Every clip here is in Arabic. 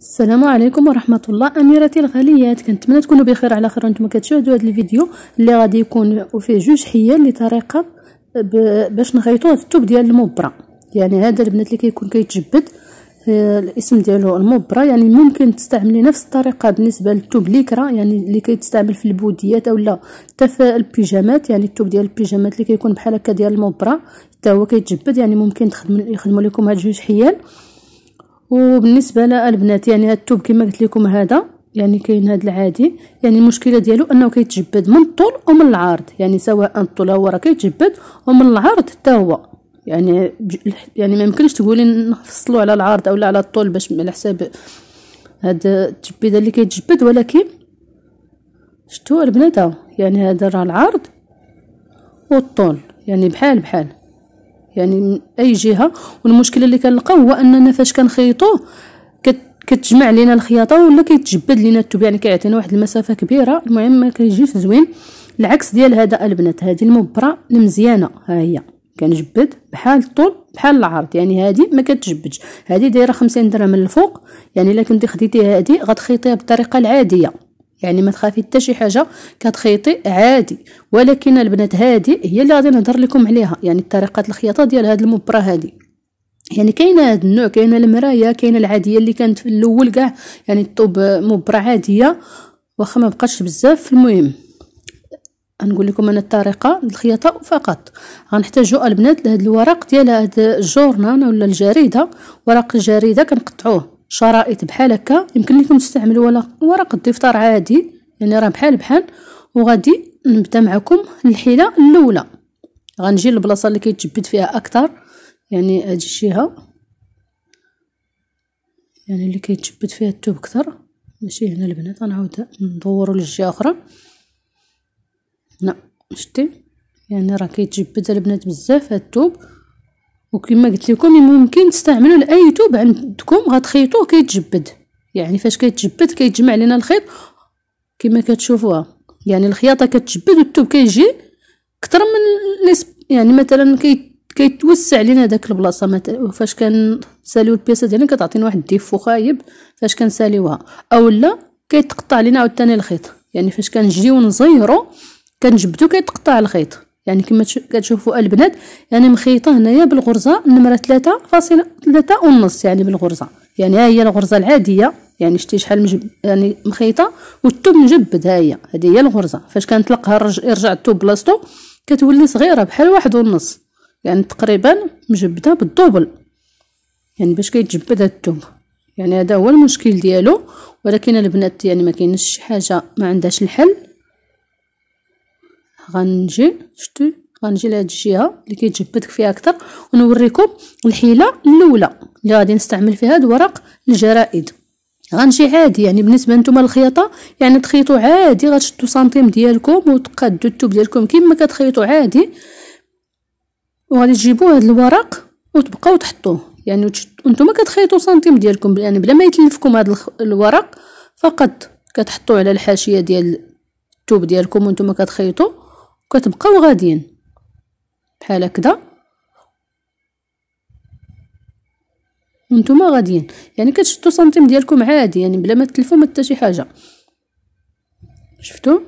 السلام عليكم ورحمه الله اميرتي الغاليات كنتمنى تكونوا بخير على خير وانتم كتشاهدوا هذا الفيديو اللي غادي يكون فيه جوج حيل لطريقه باش في التوب ديال المبره يعني هذا البنات اللي كيكون كيتجبد آه، الاسم ديالو المبره يعني ممكن تستعملي نفس الطريقه بالنسبه للتوب ليكرا يعني اللي كيتستعمل في البوديات اولا حتى في البيجامات يعني التوب ديال البيجامات اللي كيكون بحال هكا ديال المبره حتى هو كيتجبد يعني ممكن تخدموا يخدموا لكم هاد جوج حيال وبالنسبه للبنات يعني هاد التوب كما قلت لكم هذا يعني كاين هذا العادي يعني المشكله ديالو انه كيتجبد من الطول ومن العرض يعني سواء الطول هو راه كيتجبد ومن العرض حتى هو يعني يعني ما يمكنش تقولي نفصلو على العرض اولا على الطول باش على حساب هاد التجبيده اللي كيتجبد ولكن شتو البنات يعني هذا راه العرض والطول يعني بحال بحال يعني من اي جهه والمشكله اللي كنلقاو هو اننا فاش كنخيطوه كتجمع لينا الخياطه ولا كيتجبد لينا الثوب يعني كيعطينا واحد المسافه كبيره المهم ما كيجيش زوين العكس ديال هذا البنات هذه المبره المزيانه ها هي كنجبد بحال الطول بحال العرض يعني هذه ما كتجبدش هذه دايره 50 درهم من الفوق يعني الا كنتي خديتي هذه غتخيطيها بالطريقه العاديه يعني ما تخافي حتى شي حاجه كتخيطي عادي ولكن البنات هادي هي اللي غادي نهضر لكم عليها يعني طريقه الخياطه ديال هاد المبره هادي يعني كاينه هاد النوع كاينه المرايه كاينه العاديه اللي كانت في الاول كاع يعني الطوب مبره عاديه واخا ما بقاش بزاف المهم غنقول لكم انا الطريقه الخياطه فقط غنحتاجوا البنات لهاد الورق ديال هاد الجورنال ولا الجريده ورق الجريده كنقطعوه شرائط بحال هكا يمكن لكم تستعملوا ورق الدفتر عادي يعني راه بحال بحال وغادي نبدا معكم الحيله الاولى غنجي للبلاصه اللي كيتجبد فيها اكثر يعني هاد الجهه يعني اللي كيتجبد فيها الثوب اكثر ماشي هنا البنات غنعاود ندورو للجهه اخرى لا شتي يعني راه كيتجبد البنات بزاف هاد الثوب وكما قلت لكم ممكن تستعملوا لاي توب عندكم غتخيطوه كيتجبد يعني فاش كيتجبد كيتجمع لنا الخيط كما كتشوفوها يعني الخياطه كتجبد والتوب كيجي اكثر من نسب يعني مثلا كي كيتوسع لينا داك البلاصه مثلا فاش كنساليو البياسه ديالنا كتعطينا واحد الديفو خايب فاش كنساليوها اولا كيتقطع لينا عاوتاني الخيط يعني فاش كنجيو نزيرو كنجبدو كيتقطع الخيط يعني كما كتشوفوا البنات يعني مخيطه هنايا بالغرزه النمره 3 فاصله 3 ونص يعني بالغرزه يعني ها هي الغرزه العاديه يعني شتي شحال مجب يعني مخيطه والثوب مجبد ها هي هذه هي الغرزه فاش كنطلقها يرجع الثوب بلاصتو كتولي صغيره بحال واحد ونص يعني تقريبا مجبده بالدوبل يعني باش كيتجبد هاد الثوب يعني هذا هو المشكل ديالو ولكن البنات يعني ما كاينش شي حاجه ما عندهاش الحل غنجي شتو غنجي لهاد الجهه اللي كيتجبدك فيها اكثر ونوريكم الحيله الاولى اللي غادي نستعمل فيها هاد ورق الجرائد غنجي عادي يعني بالنسبه نتوما الخياطه يعني تخيطوا عادي غتشدوا سنتيم ديالكم وتقادوا الثوب ديالكم كما كتخيطوا عادي وغادي تجيبوا هاد الورق وتبقاو تحطوه يعني نتوما كتخيطوا سنتيم ديالكم يعني بلا ما يتلفكم هاد الورق فقط كتحطوه على الحاشيه ديال الثوب ديالكم وانتم كتخيطوه كتبقاو غاديين بحال هكذا وانتم غاديين يعني كتشدوا سنتيم ديالكم عادي يعني بلا ما تلفوا ما شي حاجه شفتوا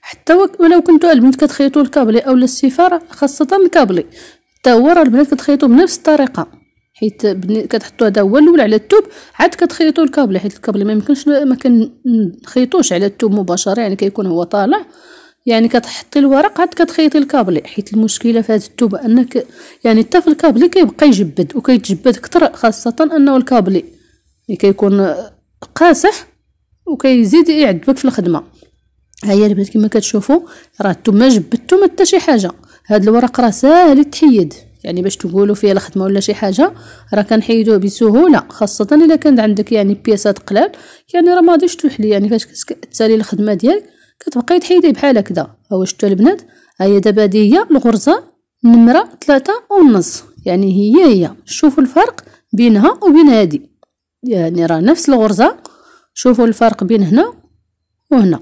حتى ولو كنتو البنات كتخيطوا الكابلي اولا السفاره خاصه الكابلي حتى هو راه البنات كتخيطوا بنفس الطريقه حيت كتحطوا هذا هو الاول على التوب عاد كتخيطوا الكابل حيت الكابل ما يمكنش ما كنخيطوش على التوب مباشره يعني كيكون هو طالع يعني كتحطي الورق عاد كتخيطي الكابلي حيت المشكله في هذا التوب انك يعني حتى في الكابلي كيبقى يجبد وكيتجبد كتر خاصه انه الكابلي كيكون قاسح وكيزيد يعذبك في الخدمه ها هي البنات كما كتشوفوا راه التوب ما جبدتو ما حتى شي حاجه هاد الورق راه ساهل يتحيد يعني باش تقولوا فيها الخدمه ولا شي حاجه راه كنحيدوه بسهوله خاصه الا كانت عندك يعني بياسات قلال يعني راه ما غاديش تحلي يعني فاش كتسالي الخدمه ديالك كتبقاي تحيدي بحال هكذا ها شتو البنات ها هي دابا هذه هي الغرزه نمره ثلاثة ونص يعني هي هي شوفوا الفرق بينها وبين هذه يعني راه نفس الغرزه شوفوا الفرق بين هنا وهنا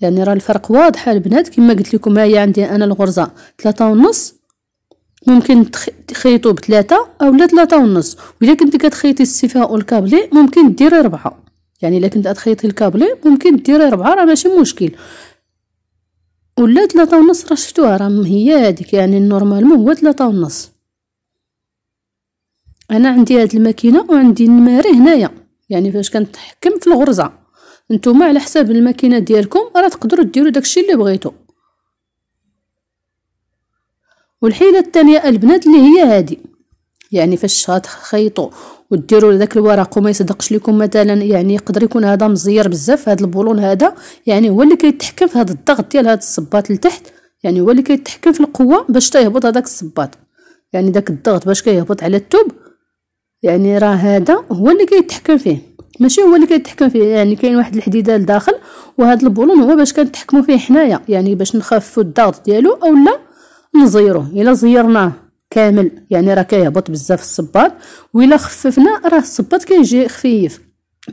يعني راه الفرق واضح البنات كما قلت لكم هي عندي انا الغرزه ثلاثة ونص ممكن تخيطو بثلاثة اولا ثلاثة ونص وإلا كنتي كتخيطي السفاء والكابلي ممكن ديري ربعة يعني الا كنت تخيطي الكابلي ممكن ديري ربعة راه ماشي مشكل ولا ثلاثة ونص راه شفتوها راه هي هاديك يعني نورمالمون هو ثلاثة ونص انا عندي هاد الماكينه وعندي النماري هنايا يعني فاش كنتحكم في الغرزه نتوما على حساب الماكينه ديالكم راه تقدروا ديروا داكشي اللي بغيتو والحيله الثانيه البنات اللي هي هادي يعني فاش غتخيطوا وديروا داك الورق وما يصدقش لكم مثلا يعني يقدر يكون هذا مزير بزاف هذا البولون هذا يعني هو اللي كيتحكم في هذا الضغط ديال هذا الصباط لتحت يعني هو اللي كيتحكم في القوه باش تيهبط هذاك الصباط يعني داك الضغط باش كيهبط على التوب يعني راه هذا هو اللي كيتحكم فيه ماشي هو اللي كيتحكم فيه يعني كاين واحد الحديده لداخل وهذا البولون هو باش كنتحكموا فيه حنايا يعني باش نخففوا الضغط ديالو اولا نزيرو الا زيرناه كامل يعني راه كيهبط بزاف الصباط والا خففنا راه الصباط كيجي خفيف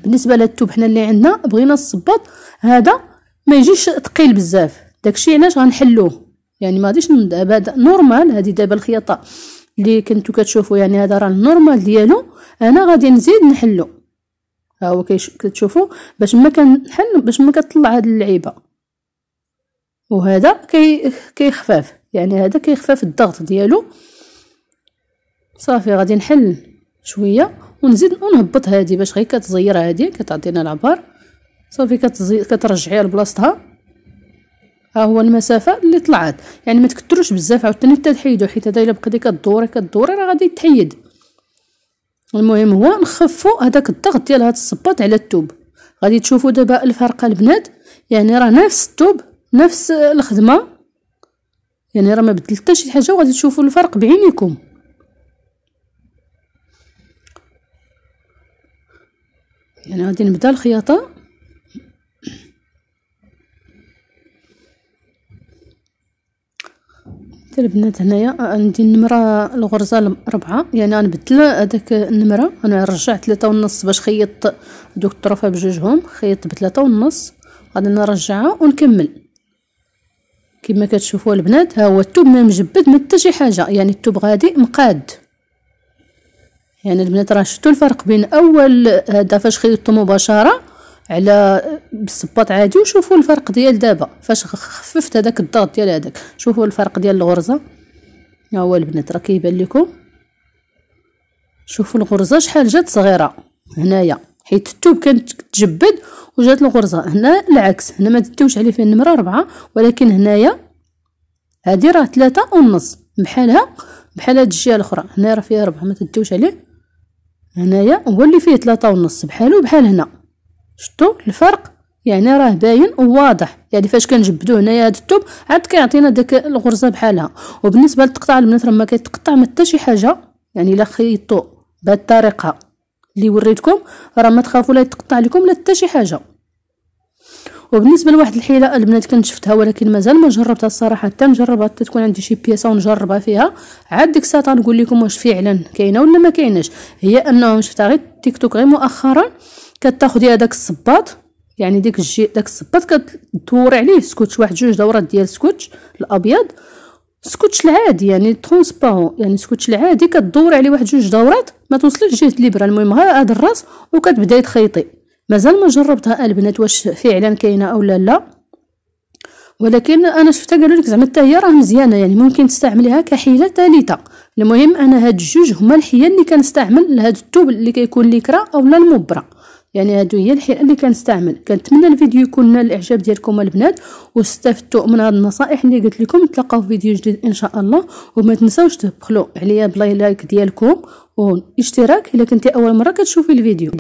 بالنسبه للتوب حنا اللي عندنا بغينا الصباط هذا ما يجيش ثقيل بزاف داكشي علاش غنحلوه يعني ما غاديش دابا نورمال هذه دابا الخياطه اللي كنتو كتشوفوا يعني هذا راه النورمال ديالو انا غادي نزيد نحلو ها هو كتشوفوا باش ما كنحل باش ما كتطلع هاد اللعيبه وهذا كي كيخفف يعني هذا كيخفف الضغط ديالو صافي غادي نحل شويه ونزيد ونهبط هذه باش غير كتزير هذه كتعطينا العبار صافي كتزي كترجعيها لبلاصتها ها هو المسافه اللي طلعت يعني ما تكثروش بزاف عاوتاني حتى تحيدو حيت هذا الا بقيتي كدوري كدوري راه غادي تحيد المهم هو نخفوا هذاك الضغط ديال هاد الصباط على التوب غادي تشوفوا دابا الفرقه البنات يعني راه نفس التوب نفس الخدمه يعني راه ما بدلت حتى شي حاجه وغادي تشوفوا الفرق بعينيكم يعني غادي نبدا الخياطه البنات هنايا عندي النمره الغرزه ربعة يعني غنبدل هذاك النمره انا نرجع ثلاثة ونص باش خيطت دوك الطرفه بجوجهم خيطت بثلاثة ونص غادي نرجعها ونكمل كما كتشوفوا البنات ها هو التوب ما مجبد ما حتى شي حاجه يعني التوب غادي مقاد يعني البنات راه شفتوا الفرق بين اول هذا فاش خيطته مباشره على بالصباط عادي وشوفوا الفرق ديال دابا فاش خففت هذاك الضغط ديال هذاك شوفوا الفرق ديال الغرزه ها هو البنات راه كيبان لكم شوفوا الغرزه شحال جات صغيره هنايا حيت التوب كانت تجبد وجات الغرزه هنا العكس هنا ما دتوش عليه فيه النمره ربعة ولكن هنايا هادي راه ثلاثة ونص بحالها بحال هاد الجهه الاخرى هنا راه فيها ربعة ما تدوش عليه هنايا هو اللي فيه ثلاثة ونص بحالو بحال هنا شفتوا الفرق يعني راه باين وواضح يعني فاش كنجبدو هنايا هاد التوب عاد كيعطينا داك الغرزه بحالها وبالنسبه للتقطاع البنات راه ما كيتقطع ما حتى شي حاجه يعني الا خيطو بهاد الطريقه اللي وريتكم راه ما تخافوا لا يتقطع لكم لا حتى شي حاجه وبالنسبه لواحد الحيله البنات كنت شفتها ولكن مازال ما جربتها الصراحه حتى نجربها حتى تكون عندي شي بياسه ونجربها فيها عاد ديك الساعه نقول لكم واش فعلا كاينه ولا ما كايناش هي انه شفتها غير تيك توك غير مؤخرا كتاخدي هذاك الصباط يعني ديك الجي داك الصباط كتدوري عليه سكوتش واحد جوج دورات ديال سكوتش الابيض السكوتش العادي يعني ترونسبارون يعني السكوتش العادي كدور عليه واحد جوج دورات ما توصلش جهه ليبرا المهم ها هذا الراس وكتبداي تخيطي مازال ما جربتها البنات واش فعلا كاينه اولا لا ولكن انا شفتها قالوا لك زعما حتى هي راه مزيانه يعني ممكن تستعمليها كحيله ثالثه المهم انا هاد الجوج هما الحيل اللي كنستعمل لهاد التوب اللي كيكون ليكرا اولا المبره يعني هادو هي الحيل اللي كنستعمل كنتمنى الفيديو يكون نال الاعجاب ديالكم البنات واستفدتوا من هاد النصائح اللي قلت لكم نتلاقاو في فيديو جديد ان شاء الله وما تنساوش تبخلوا عليا بلاي لايك ديالكم واشتراك الا كنتي اول مره كتشوفي الفيديو